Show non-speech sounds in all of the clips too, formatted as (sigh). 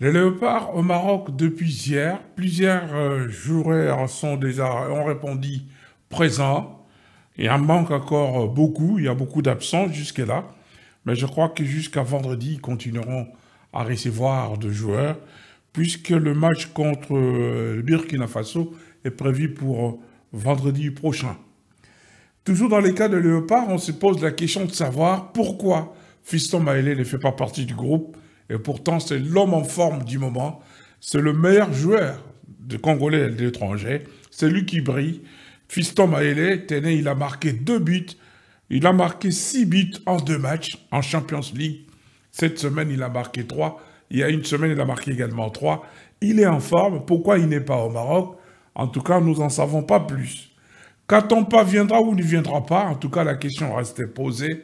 Les léopards au Maroc depuis hier, plusieurs joueurs joueurs sont ont répondu présents. Il en manque encore beaucoup, il y a beaucoup d'absents jusque-là. Mais je crois que jusqu'à vendredi, ils continueront à recevoir de joueurs, puisque le match contre le euh, Burkina Faso est prévu pour euh, vendredi prochain. Toujours dans les cas de léopards, on se pose la question de savoir pourquoi Fiston Maëlé ne fait pas partie du groupe et pourtant, c'est l'homme en forme du moment. C'est le meilleur joueur de Congolais et de C'est lui qui brille. Fiston Maélé, tenez, il a marqué deux buts. Il a marqué six buts en deux matchs en Champions League. Cette semaine, il a marqué trois. Il y a une semaine, il a marqué également trois. Il est en forme. Pourquoi il n'est pas au Maroc En tout cas, nous n'en savons pas plus. Quand viendra ou ne viendra pas, en tout cas, la question reste posée.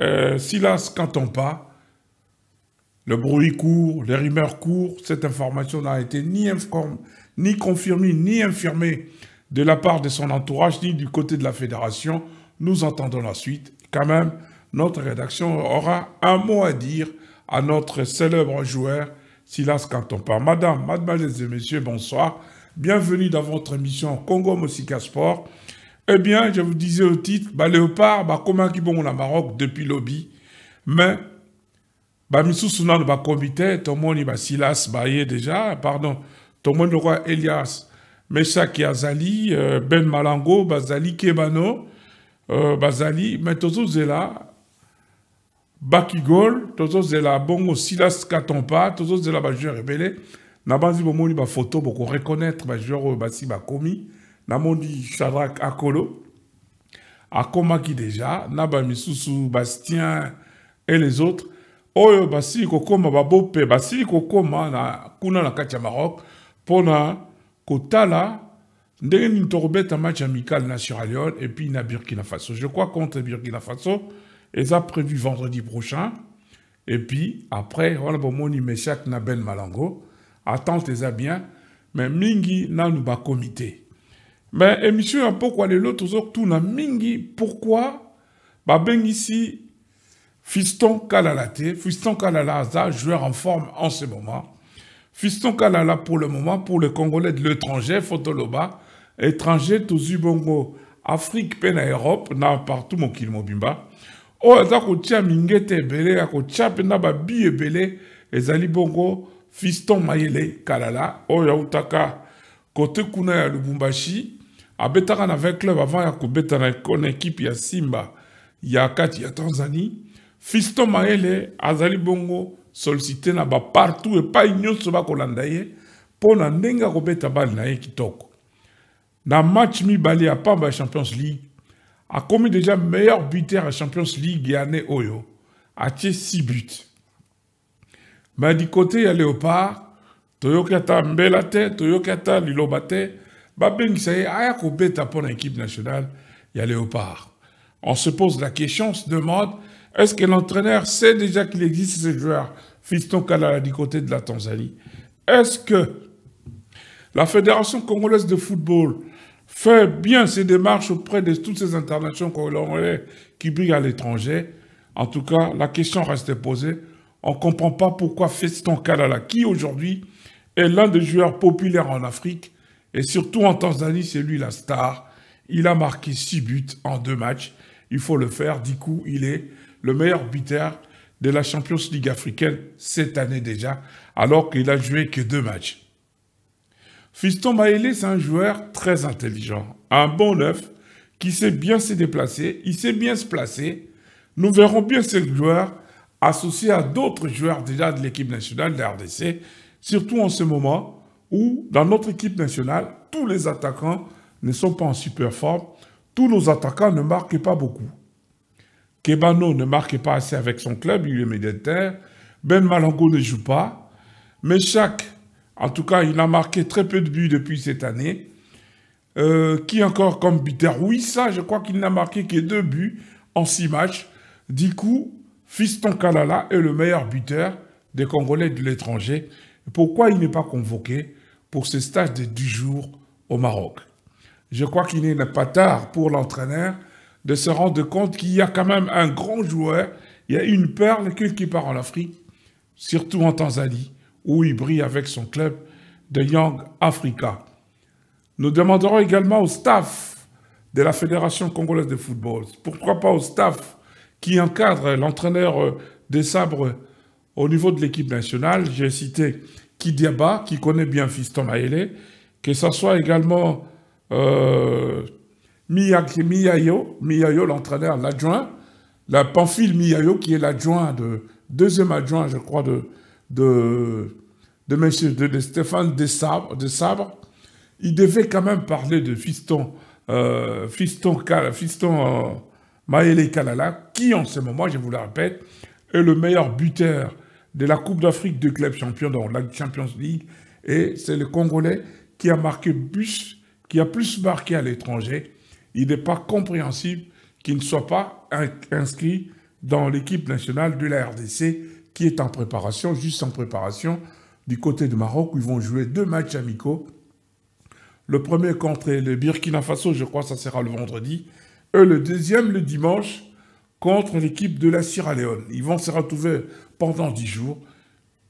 Euh, Silas, quand pas, le bruit court, les rumeurs courent, cette information n'a été ni, confirmée, ni infirmée de la part de son entourage, ni du côté de la fédération. Nous entendons la suite. Quand même, notre rédaction aura un mot à dire à notre célèbre joueur, Silas Cantompa. Madame, mademoiselles et messieurs, bonsoir. Bienvenue dans votre émission Congo Mosika Sport. Eh bien, je vous disais au titre, bah, Léopard, bah, comment qui bon la Maroc depuis lobby. Mais bamisusu nanu bakomi te tomoni basilas baye deja pardon tomoni roi elias meshaki azali euh, ben malango bazali kebano euh, bazali me tozozela bakigol tozozela bongo silas katompa tozozela bajoueur ebele na banzi bomoni bafoto bah, reconnaître bajoueur oyo basi bakomi namoni Charak akolo akomaki deja na bamisusu bastien et les autres oyo basi kokoma babope basi kokoma na kuna na kati ya maroc pona kotala ndenge nini tokobeta match amical na sierra leone et puis na burkina faso je crois contre burkina faso eza prévu vendredi prochain et puis après wana bomoni meshak na ben malango attente eza bien mais mingi nanu emission mais me émission ya autres lelo na mingi pourquoi babengisi Fiston Kalalaté, Fiston Kalala joueur en forme en ce moment. Fiston Kalala pour le moment, pour le Congolais de l'étranger, Fotoloba, étranger Tozu Afrique, Pena, Europe, na partout mon Kilmobimba. Oaza oh, aza kotia mingete ebele akotia mpena babi ezali bongo fiston mayele kalala oya oh, Yautaka, kote kuna lubumbashi abetaka avec un club avant ya une équipe ya simba ya ya tanzanie fisto Maele, azali bongo solicite na partout et pas bakolanda ye pour na ndenge akobeta bale na kitoko na match bali ya pas ba champions league commis déjà meilleur buteur à champions league ya ane oyo atie 6 buts. Mais du côté ya léopard Toyokata Kata, mbela te toyoki ata liloba sait babengisa ye aya kobeta pour na l'équipe nationale ya léopard on se pose la question on se demande est-ce que l'entraîneur sait déjà qu'il existe ce joueur, Fiston Kalala, du côté de la Tanzanie Est-ce que la Fédération congolaise de football fait bien ses démarches auprès de toutes ces internations congolaises qui brillent à l'étranger En tout cas, la question reste posée. On ne comprend pas pourquoi Fiston Kalala, qui aujourd'hui est l'un des joueurs populaires en Afrique, et surtout en Tanzanie, c'est lui la star. Il a marqué six buts en deux matchs. Il faut le faire. Du coup, il est le meilleur buteur de la Champions League africaine cette année déjà, alors qu'il a joué que deux matchs. Fiston Maëlé, c'est un joueur très intelligent, un bon neuf, qui sait bien se déplacer, il sait bien se placer. Nous verrons bien ce joueur associé à d'autres joueurs déjà de l'équipe nationale de la RDC, surtout en ce moment où, dans notre équipe nationale, tous les attaquants ne sont pas en super forme, tous nos attaquants ne marquent pas beaucoup. Kebano ne marque pas assez avec son club, il est médiateur. Ben Malango ne joue pas. Mais chaque, en tout cas, il a marqué très peu de buts depuis cette année. Euh, qui encore comme buteur Oui, ça, je crois qu'il n'a marqué que deux buts en six matchs. Du coup, Fiston Kalala est le meilleur buteur des Congolais de l'étranger. Pourquoi il n'est pas convoqué pour ce stage de 10 jours au Maroc Je crois qu'il n'est pas tard pour l'entraîneur de se rendre compte qu'il y a quand même un grand joueur, il y a une perle qui part en Afrique, surtout en Tanzanie, où il brille avec son club de Young Africa. Nous demanderons également au staff de la Fédération congolaise de football, pourquoi pas au staff qui encadre l'entraîneur euh, des sabres au niveau de l'équipe nationale. J'ai cité Kidiaba, qui connaît bien Fiston Maele, que ce soit également euh, Miyayo, Miyayo l'entraîneur, l'adjoint, la Pamphile Miyayo, qui est l'adjoint, de, deuxième adjoint, je crois, de, de, de, de, Stéphane de Sabre, il devait quand même parler de Fiston, euh, Fiston Fiston, Fiston euh, Kalala, qui en ce moment, je vous le répète, est le meilleur buteur de la Coupe d'Afrique de club champion dans la Champions League. Et c'est le Congolais qui a marqué plus, qui a plus marqué à l'étranger il n'est pas compréhensible qu'il ne soit pas inscrit dans l'équipe nationale de la RDC qui est en préparation, juste en préparation du côté du Maroc où ils vont jouer deux matchs amicaux. Le premier contre le Burkina Faso, je crois ça sera le vendredi, et le deuxième le dimanche contre l'équipe de la Sierra Leone. Ils vont se retrouver pendant dix jours.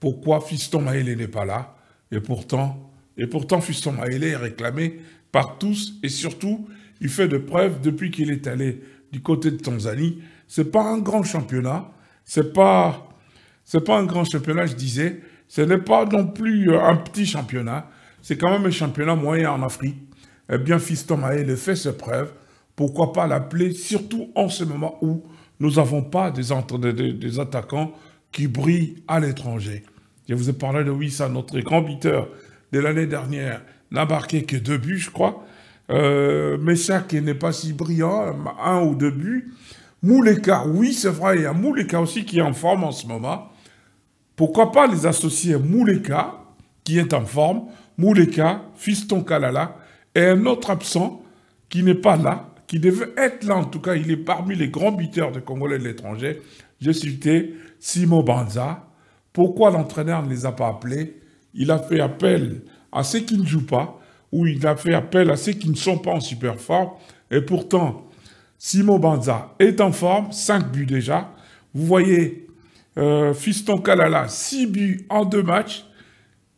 Pourquoi Fiston Maëlé n'est pas là Et pourtant, et pourtant Fiston Maëlé est réclamé par tous et surtout, il fait de preuves depuis qu'il est allé du côté de Tanzanie. C'est pas un grand championnat. C'est pas, c'est pas un grand championnat, je disais. Ce n'est pas non plus euh, un petit championnat. C'est quand même un championnat moyen en Afrique. Eh bien, Fiston le fait ses preuves. Pourquoi pas l'appeler, surtout en ce moment où nous n'avons pas des, des, attaquants qui brillent à l'étranger. Je vous ai parlé de Wissa, notre grand buteur de l'année dernière, n'a marqué que deux buts, je crois. Euh, mais ça qui n'est pas si brillant, un ou deux buts. Mouleka, oui, c'est vrai, il y a Mouleka aussi qui est en forme en ce moment. Pourquoi pas les associer Mouleka, qui est en forme, Mouleka, Fiston Kalala, et un autre absent qui n'est pas là, qui devait être là en tout cas, il est parmi les grands buteurs de Congolais de l'étranger. J'ai cité Simo Banza. Pourquoi l'entraîneur ne les a pas appelés Il a fait appel à ceux qui ne jouent pas où il a fait appel à ceux qui ne sont pas en super forme. Et pourtant, Simon Banza est en forme, 5 buts déjà. Vous voyez, euh, Fiston Kalala, 6 buts en 2 matchs.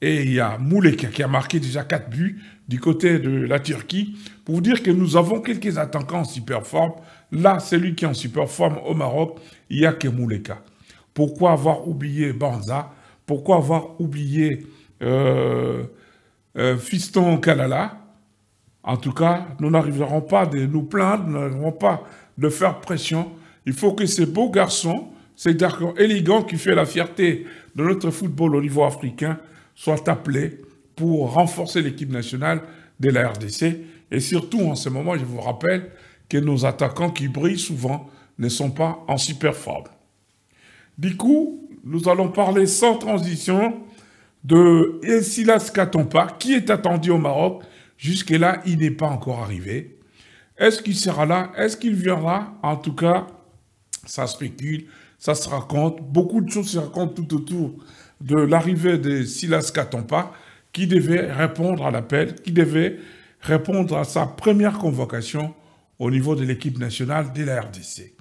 Et il y a Mouleka qui a marqué déjà 4 buts du côté de la Turquie. Pour vous dire que nous avons quelques attaquants en super forme. Là, lui qui est en super forme au Maroc, il n'y a que Mouleka. Pourquoi avoir oublié Banza Pourquoi avoir oublié euh, euh, fiston Kalala, en tout cas, nous n'arriverons pas de nous plaindre, nous n'arriverons pas de faire pression. Il faut que ces beaux garçons, ces garçons élégants qui fait la fierté de notre football au niveau africain, soient appelés pour renforcer l'équipe nationale de la RDC. Et surtout, en ce moment, je vous rappelle que nos attaquants qui brillent souvent ne sont pas en super forme. Du coup, nous allons parler sans transition de Silas Katompa, qui est attendu au Maroc. Jusque-là, il n'est pas encore arrivé. Est-ce qu'il sera là Est-ce qu'il viendra En tout cas, ça spécule, ça se raconte. Beaucoup de choses se racontent tout autour de l'arrivée de Silas Katompa, qui devait répondre à l'appel, qui devait répondre à sa première convocation au niveau de l'équipe nationale de la RDC.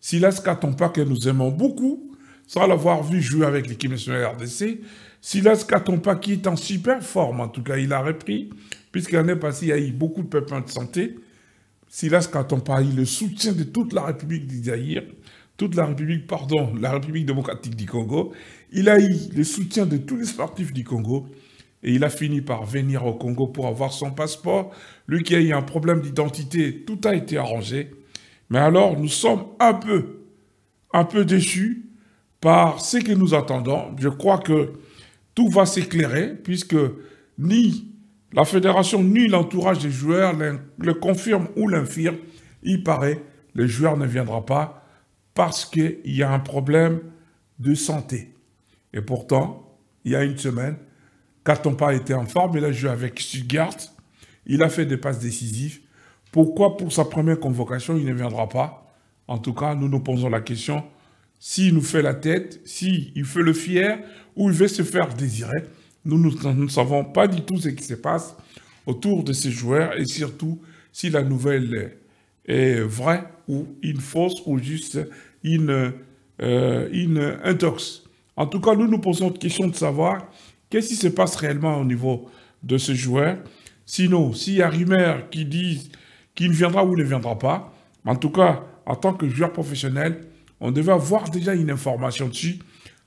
Silas Katompa, que nous aimons beaucoup, sans l'avoir vu jouer avec l'équipe nationale de la RDC, Silas Katompa, qui est en super forme, en tout cas, il a repris, puisqu'il est passé, il a eu beaucoup de peuples de santé. Silas Katompa a eu le soutien de toute la République du toute la République, pardon, la République démocratique du Congo. Il a eu le soutien de tous les sportifs du Congo. Et il a fini par venir au Congo pour avoir son passeport. Lui qui a eu un problème d'identité, tout a été arrangé. Mais alors, nous sommes un peu, un peu déçus par ce que nous attendons. Je crois que tout va s'éclairer puisque ni la fédération ni l'entourage des joueurs le confirme ou l'infirme. Il paraît le joueur ne viendra pas parce qu'il y a un problème de santé. Et pourtant, il y a une semaine, Katompa était en forme, il a joué avec Stuttgart, il a fait des passes décisives. Pourquoi pour sa première convocation, il ne viendra pas En tout cas, nous nous posons la question s'il nous fait la tête, s'il fait le fier ou il veut se faire désirer. Nous, ne savons pas du tout ce qui se passe autour de ces joueurs et surtout si la nouvelle est vraie ou une fausse ou juste une, euh, intox. En tout cas, nous nous posons la question de savoir qu'est-ce qui se passe réellement au niveau de ce joueur. Sinon, s'il y a rumeur qui disent qu'il viendra ou ne viendra pas, en tout cas, en tant que joueur professionnel, on devait avoir déjà une information dessus,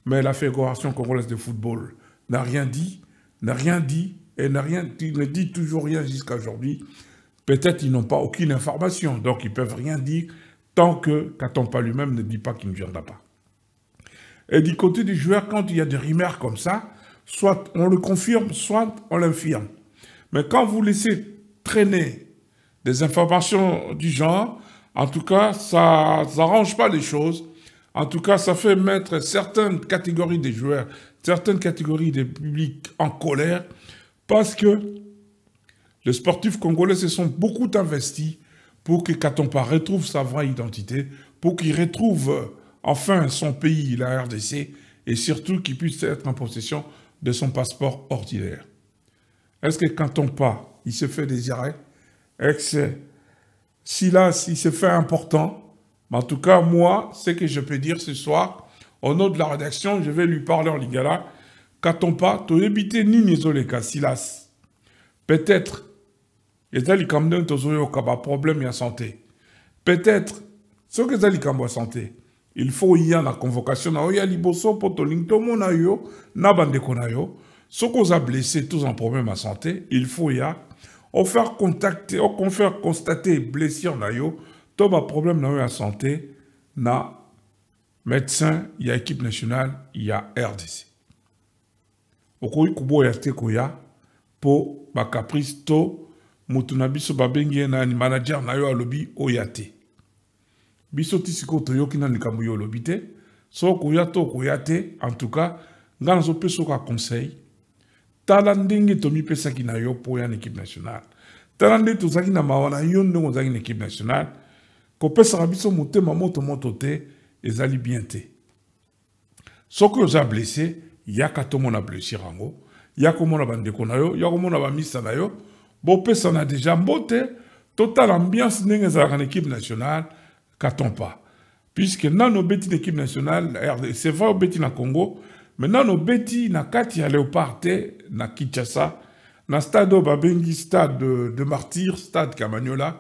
mais la Fédération congolaise de football n'a rien dit, n'a rien dit, et n'a rien dit, ne dit toujours rien jusqu'à aujourd'hui. Peut-être ils n'ont pas aucune information, donc ils peuvent rien dire tant que pas lui-même ne dit pas qu'il ne viendra pas. Et du côté des joueurs, quand il y a des rumeurs comme ça, soit on le confirme, soit on l'infirme. Mais quand vous laissez traîner des informations du genre, en tout cas, ça n'arrange pas les choses. En tout cas, ça fait mettre certaines catégories de joueurs, certaines catégories de publics en colère parce que les sportifs congolais se sont beaucoup investis pour que Katompa retrouve sa vraie identité, pour qu'il retrouve euh, enfin son pays, la RDC, et surtout qu'il puisse être en possession de son passeport ordinaire. Est-ce que Katompa, il se fait désirer est Silas, il se fait important. Mais en tout cas, moi, ce que je peux dire ce soir, au nom de la rédaction, je vais lui parler en Lingala. Katompa, ni ni qu'à silas. Peut-être, eza likambo nde kaba problèmes ya santé. Peut-être, que eza likambo ya santé, il faut y avoir na convocation na oyo ya liboso to tolingi tomona yo na de na yo. qu'on a blessé en problème ya santé, il faut y a faire contacter okonfere constate blessure na yo to baproblème na yo ya santé na médecin il y a équipe nationale a rdc okoki koboya te koya mpo bacaprice to moto na biso babengi na ni manager na yo alobi Oyate. te biso ti to toyoki nani likambo yo olobi te so to okoya te en tout cas ngai peu oka conseil tala Pesa tomipesaki na yo mpo en équipe nationale tala nde tozalaki na mawa na yo ndenge équipe nationale kopesaka biso motema moté te ezali bien te soki oza blesse yaka tomona a yango ya komona bandeko na yo ya komona bamisa na yo n'a déjà mbote total ambiance ndenge ezalaka na équipe nationale qu'attend pas puisque non, obeti na équipe nationale c'est vrai obeti na congo maintenant nos na nakati ya na kinshasa na stade babengi stade de, de martyr stade kamanyola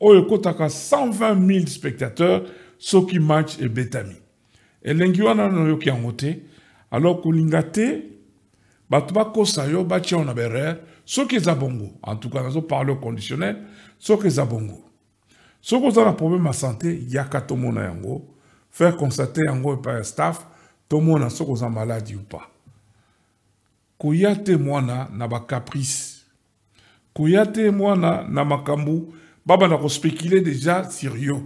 oyo kotaka 120 000 spectateurs qui match ebetami elengi wana noyoki yango te alors kolinga été, bato bakosa batia na soki en tout cas nous au conditionnel zabongo. problème santé yaka yango faire constater yango par staff tomona soki oza maladi ou pas koya mwana na bacaprice koya te mwana na babana babanda kospekule deja sirio. yo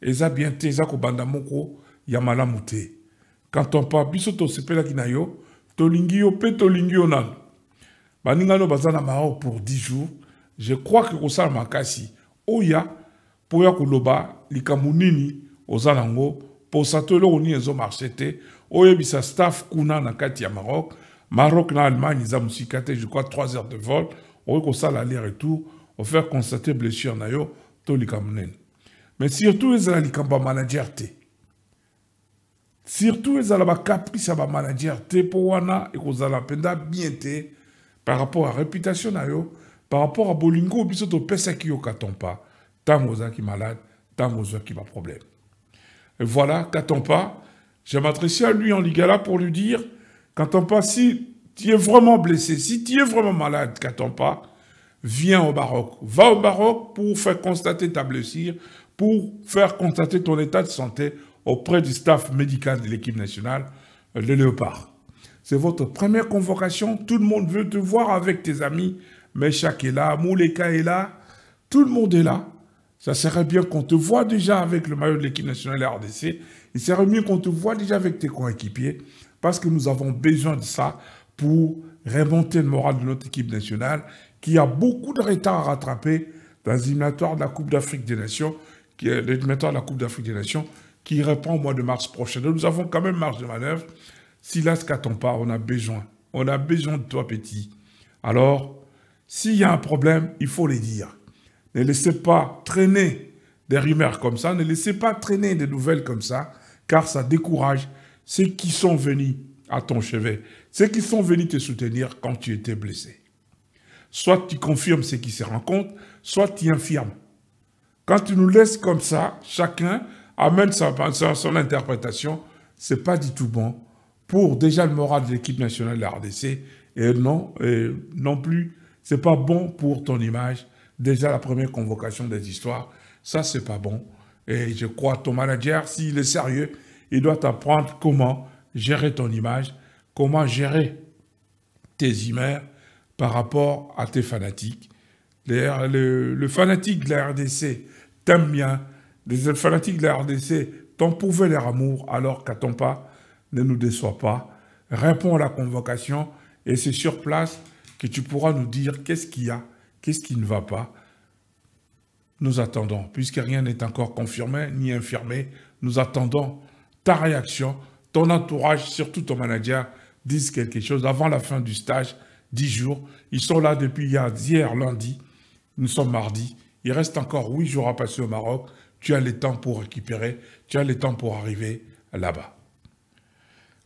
eza bien te eza kobanda moko ya à te quand on parle biso tosepelaki na yo tolingi yo mpe tolingi yo nano Ba ningano baza na mao pour 10 jours je crois que kosala makasi oya pour ya Kouloba, l'icamou nini oza nango mposa to eloko nini ezomarche oyebisa staff kuna na kati ya maroc maroc na allemagne eza mosika je crois 3 heures de vol okoki kosala aller retour ofaire constater blessure na yo to likambo nene mais surtout ezala likambo ya manager te surtout ezala bacaprice ya bamanager te mpo wana ekozala mpenza biente te par rapport à réputation na yo par rapport à bolingo oyo biso topesaki yo katompa ntango ozalaki malade ntango ozwaki baproblème voilà katompa je m'adressais à lui en Ligala pour lui dire, quand on passe, si tu es vraiment blessé, si tu es vraiment malade, quand pas, viens au Maroc. Va au Maroc pour faire constater ta blessure, pour faire constater ton état de santé auprès du staff médical de l'équipe nationale, euh, le Léopard. C'est votre première convocation. Tout le monde veut te voir avec tes amis. Meshak est là, Mouleka est là. Tout le monde est là. Ça serait bien qu'on te voit déjà avec le maillot de l'équipe nationale RDC. Il serait mieux qu'on te voie déjà avec tes coéquipiers parce que nous avons besoin de ça pour remonter le moral de notre équipe nationale qui a beaucoup de retard à rattraper dans l'éliminatoire de la Coupe d'Afrique des Nations, qui est de la Coupe d'Afrique des Nations qui reprend au mois de mars prochain. nous avons quand même marge de manœuvre. Si là, ce qu'attend pas, on a besoin. On a besoin de toi, petit. Alors, s'il y a un problème, il faut les dire. Ne laissez pas traîner des rumeurs comme ça, ne laissez pas traîner des nouvelles comme ça, car ça décourage ceux qui sont venus à ton chevet, ceux qui sont venus te soutenir quand tu étais blessé. Soit tu confirmes ce qui se rencontre, soit tu infirmes. Quand tu nous laisses comme ça, chacun amène sa, son interprétation, c'est pas du tout bon pour déjà le moral de l'équipe nationale de la RDC et non, non plus, c'est pas bon pour ton image déjà la première convocation des histoires. Ça, c'est pas bon. Et je crois ton manager, s'il est sérieux, il doit t'apprendre comment gérer ton image, comment gérer tes images par rapport à tes fanatiques. Le, le, fanatique de la RDC t'aime bien. Les fanatiques de la RDC t'ont prouvé leur amour, alors qu'à ton pas, ne nous déçois pas. Réponds à la convocation et c'est sur place que tu pourras nous dire qu'est-ce qu'il y a Qu'est-ce qui ne va pas Nous attendons, puisque rien n'est encore confirmé ni infirmé, nous attendons ta réaction, ton entourage, surtout ton manager, disent quelque chose avant la fin du stage, 10 jours. Ils sont là depuis hier, lundi, nous sommes mardi. Il reste encore 8 jours à passer au Maroc. Tu as le temps pour récupérer, tu as le temps pour arriver là-bas.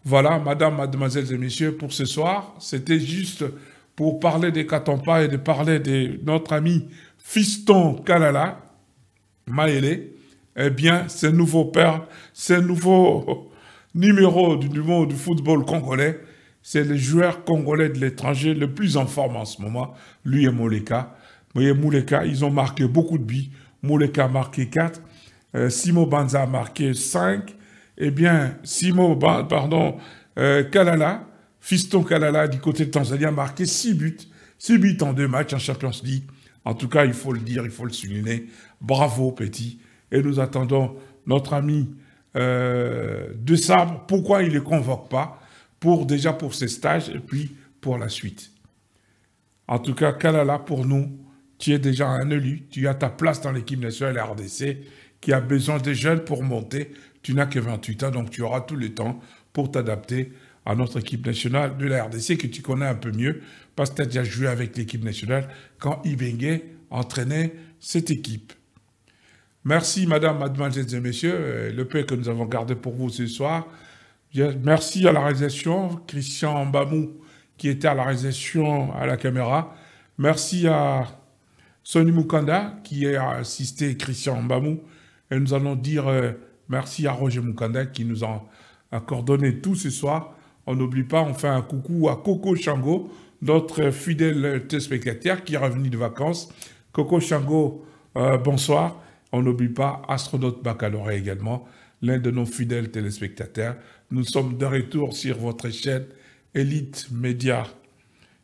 Voilà, madame, mademoiselles et messieurs, pour ce soir, c'était juste pour parler des Katampa et de parler de notre ami Fiston Kalala, Maélé, eh bien, ce nouveau père, ce nouveau (laughs) numéro du, monde du football congolais, c'est le joueur congolais de l'étranger le plus en forme en ce moment, lui et Moleka. Voyez, Mouleka, ils ont marqué beaucoup de billes, Mouleka a marqué 4, euh, Simo Banza a marqué 5. Eh bien, Simo, pardon, euh, Kalala Fiston Kalala du côté tanzanien a marqué 6 buts, 6 buts en deux matchs en se dit, En tout cas, il faut le dire, il faut le souligner. Bravo, petit. Et nous attendons notre ami euh, De Sabre. Pourquoi il ne le convoque pas pour, Déjà pour ses stages et puis pour la suite. En tout cas, Kalala, pour nous, tu es déjà un élu. Tu as ta place dans l'équipe nationale RDC qui a besoin de jeunes pour monter. Tu n'as que 28 ans, donc tu auras tout le temps pour t'adapter à notre équipe nationale de la RDC que tu connais un peu mieux parce que tu as déjà joué avec l'équipe nationale quand Ibengue entraînait cette équipe. Merci, madame, mademoiselles et messieurs, euh, le peu que nous avons gardé pour vous ce soir. Merci à la réalisation, Christian Mbamou, qui était à la réalisation à la caméra. Merci à Sonny Mukanda, qui a assisté Christian Mbamou, Et nous allons dire euh, merci à Roger Mukanda, qui nous a coordonné tout ce soir. On n'oublie pas, on fait un coucou à Coco Chango, notre fidèle téléspectateur qui est revenu de vacances. Coco Chango, euh, bonsoir. On n'oublie pas Astronaute baccalauré également, l'un de nos fidèles téléspectateurs. Nous sommes de retour sur votre chaîne Elite Média.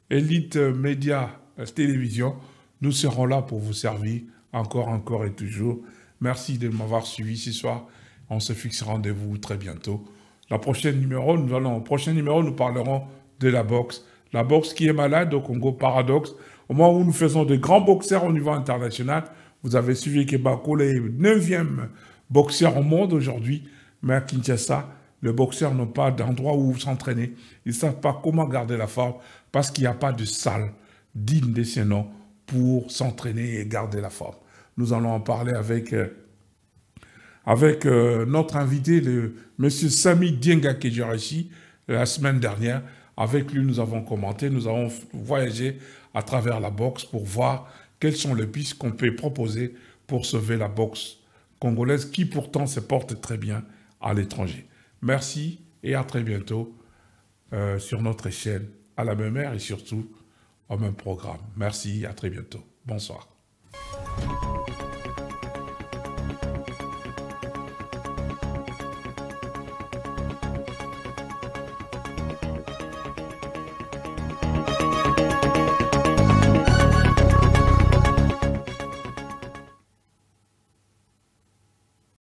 Elite Média Télévision. Nous serons là pour vous servir encore, encore et toujours. Merci de m'avoir suivi ce soir. On se fixe rendez-vous très bientôt. La prochaine numéro, nous allons, au prochain numéro, nous parlerons de la boxe. La boxe qui est malade au Congo, paradoxe. Au moment où nous faisons de grands boxeurs au niveau international, vous avez suivi que le est 9e boxeur au monde aujourd'hui, mais à Kinshasa, les boxeurs n'ont pas d'endroit où s'entraîner. Ils ne savent pas comment garder la forme parce qu'il n'y a pas de salle digne de ces noms pour s'entraîner et garder la forme. Nous allons en parler avec euh, avec euh, notre invité, le, M. Sami Dienga la semaine dernière. Avec lui, nous avons commenté, nous avons voyagé à travers la boxe pour voir quelles sont les pistes qu'on peut proposer pour sauver la boxe congolaise qui pourtant se porte très bien à l'étranger. Merci et à très bientôt euh, sur notre chaîne à la même heure et surtout au même programme. Merci, à très bientôt. Bonsoir.